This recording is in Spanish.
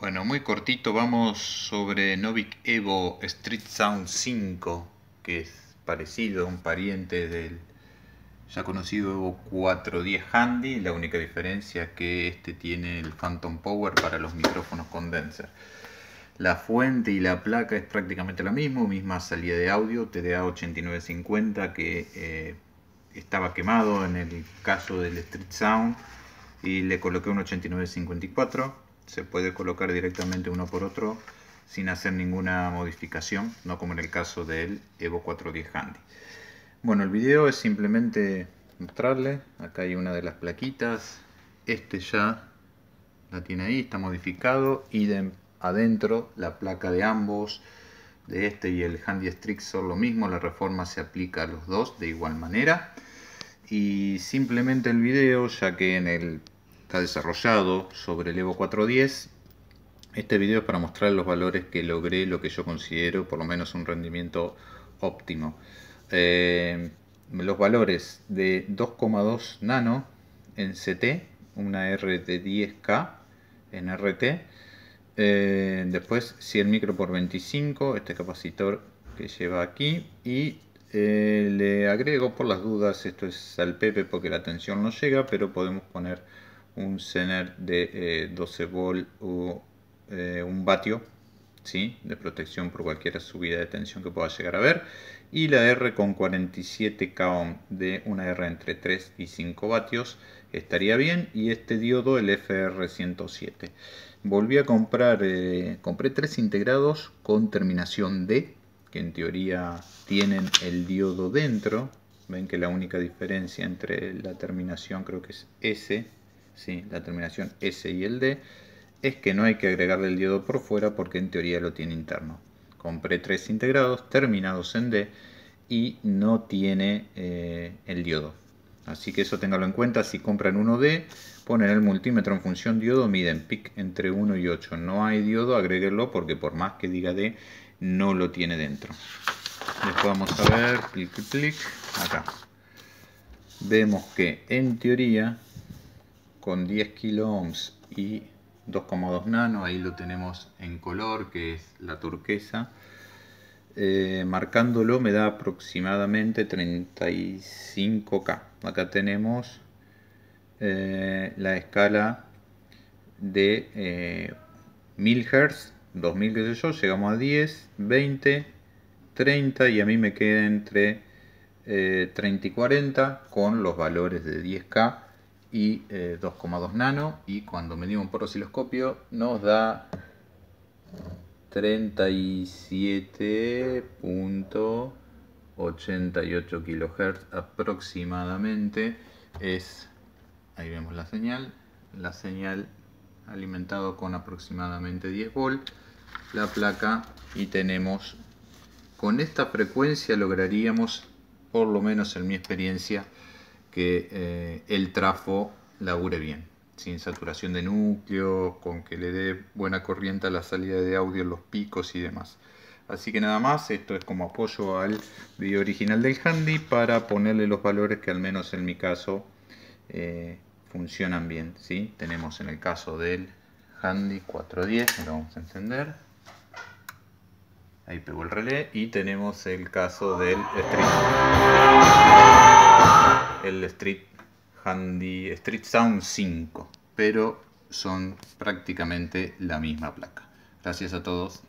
Bueno, muy cortito vamos sobre Novik Evo Street Sound 5, que es parecido, un pariente del ya conocido Evo 410 Handy. La única diferencia es que este tiene el Phantom Power para los micrófonos condenser. La fuente y la placa es prácticamente la misma, misma salida de audio, TDA 8950 que eh, estaba quemado en el caso del Street Sound y le coloqué un 8954 se puede colocar directamente uno por otro sin hacer ninguna modificación, no como en el caso del Evo 410 Handy. Bueno, el video es simplemente mostrarle, acá hay una de las plaquitas, este ya la tiene ahí, está modificado, y de adentro la placa de ambos, de este y el Handy Strix son lo mismo, la reforma se aplica a los dos de igual manera. Y simplemente el video, ya que en el está desarrollado sobre el Evo 410. Este video es para mostrar los valores que logré, lo que yo considero por lo menos un rendimiento óptimo. Eh, los valores de 2,2 nano en CT, una R de 10K en RT. Eh, después 100 micro por 25, este capacitor que lleva aquí. Y eh, le agrego por las dudas, esto es al Pepe porque la tensión no llega, pero podemos poner un sener de 12 eh, volt o eh, un vatio ¿sí? de protección por cualquier subida de tensión que pueda llegar a ver y la R con 47 k ohm de una R entre 3 y 5 vatios estaría bien y este diodo el FR107 volví a comprar eh, compré tres integrados con terminación D que en teoría tienen el diodo dentro ven que la única diferencia entre la terminación creo que es S la terminación S y el D, es que no hay que agregarle el diodo por fuera porque en teoría lo tiene interno. Compré tres integrados terminados en D y no tiene eh, el diodo. Así que eso téngalo en cuenta, si compran uno D, ponen el multímetro en función diodo, miden pic entre 1 y 8. No hay diodo, agréguenlo porque por más que diga D, no lo tiene dentro. Después vamos a ver, clic, clic, acá. Vemos que en teoría con 10 kilo y 2,2 nano, ahí lo tenemos en color que es la turquesa. Eh, marcándolo me da aproximadamente 35K. Acá tenemos eh, la escala de 1000 Hz, 2000 que se yo, llegamos a 10, 20, 30 y a mí me queda entre 30 eh, y 40 con los valores de 10K y 2,2 eh, nano y cuando medimos por osciloscopio nos da 37.88 kHz aproximadamente es ahí vemos la señal la señal alimentado con aproximadamente 10 volt la placa y tenemos con esta frecuencia lograríamos por lo menos en mi experiencia que eh, el trafo labure bien, sin saturación de núcleo, con que le dé buena corriente a la salida de audio los picos y demás. Así que nada más, esto es como apoyo al video original del Handy para ponerle los valores que al menos en mi caso eh, funcionan bien. ¿sí? Tenemos en el caso del Handy 410, lo vamos a encender. Ahí pegó el relé y tenemos el caso del stream el Street Handy Street Sound 5, pero son prácticamente la misma placa. Gracias a todos.